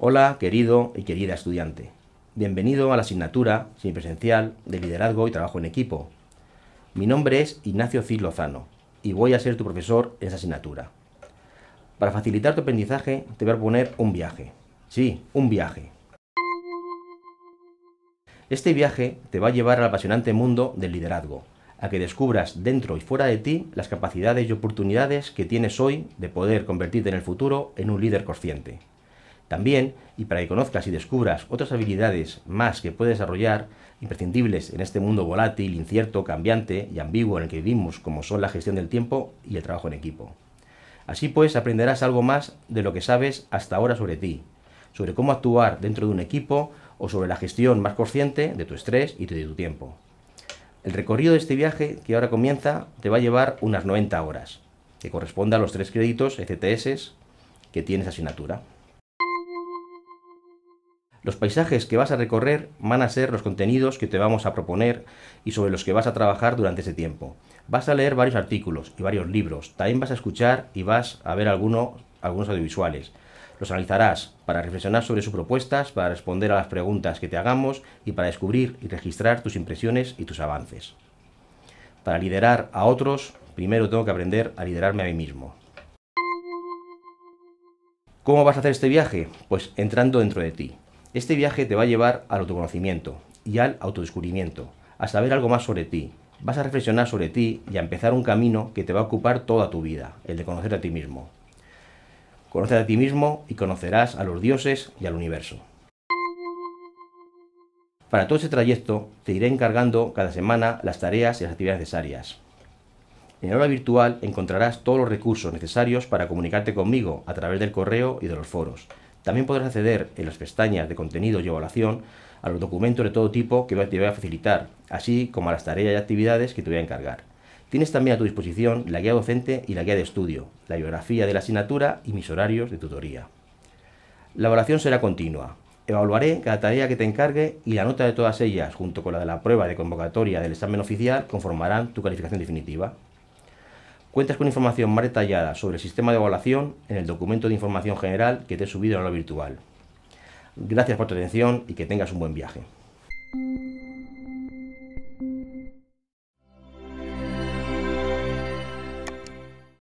Hola, querido y querida estudiante. Bienvenido a la asignatura semipresencial de Liderazgo y Trabajo en Equipo. Mi nombre es Ignacio Cid Lozano y voy a ser tu profesor en esa asignatura. Para facilitar tu aprendizaje, te voy a proponer un viaje. Sí, un viaje. Este viaje te va a llevar al apasionante mundo del liderazgo, a que descubras dentro y fuera de ti las capacidades y oportunidades que tienes hoy de poder convertirte en el futuro en un líder consciente. También, y para que conozcas y descubras otras habilidades más que puedes desarrollar, imprescindibles en este mundo volátil, incierto, cambiante y ambiguo en el que vivimos, como son la gestión del tiempo y el trabajo en equipo. Así pues, aprenderás algo más de lo que sabes hasta ahora sobre ti, sobre cómo actuar dentro de un equipo o sobre la gestión más consciente de tu estrés y de tu tiempo. El recorrido de este viaje que ahora comienza te va a llevar unas 90 horas, que corresponde a los tres créditos ECTS que tienes asignatura. Los paisajes que vas a recorrer van a ser los contenidos que te vamos a proponer y sobre los que vas a trabajar durante ese tiempo. Vas a leer varios artículos y varios libros. También vas a escuchar y vas a ver algunos audiovisuales. Los analizarás para reflexionar sobre sus propuestas, para responder a las preguntas que te hagamos y para descubrir y registrar tus impresiones y tus avances. Para liderar a otros, primero tengo que aprender a liderarme a mí mismo. ¿Cómo vas a hacer este viaje? Pues entrando dentro de ti. Este viaje te va a llevar al autoconocimiento y al autodescubrimiento, a saber algo más sobre ti. Vas a reflexionar sobre ti y a empezar un camino que te va a ocupar toda tu vida, el de conocer a ti mismo. Conoce a ti mismo y conocerás a los dioses y al universo. Para todo este trayecto te iré encargando cada semana las tareas y las actividades necesarias. En la hora virtual encontrarás todos los recursos necesarios para comunicarte conmigo a través del correo y de los foros. También podrás acceder en las pestañas de contenido y evaluación a los documentos de todo tipo que te voy a facilitar, así como a las tareas y actividades que te voy a encargar. Tienes también a tu disposición la guía docente y la guía de estudio, la biografía de la asignatura y mis horarios de tutoría. La evaluación será continua. Evaluaré cada tarea que te encargue y la nota de todas ellas, junto con la de la prueba de convocatoria del examen oficial, conformarán tu calificación definitiva. Cuentas con información más detallada sobre el sistema de evaluación en el documento de información general que te he subido en la virtual. Gracias por tu atención y que tengas un buen viaje.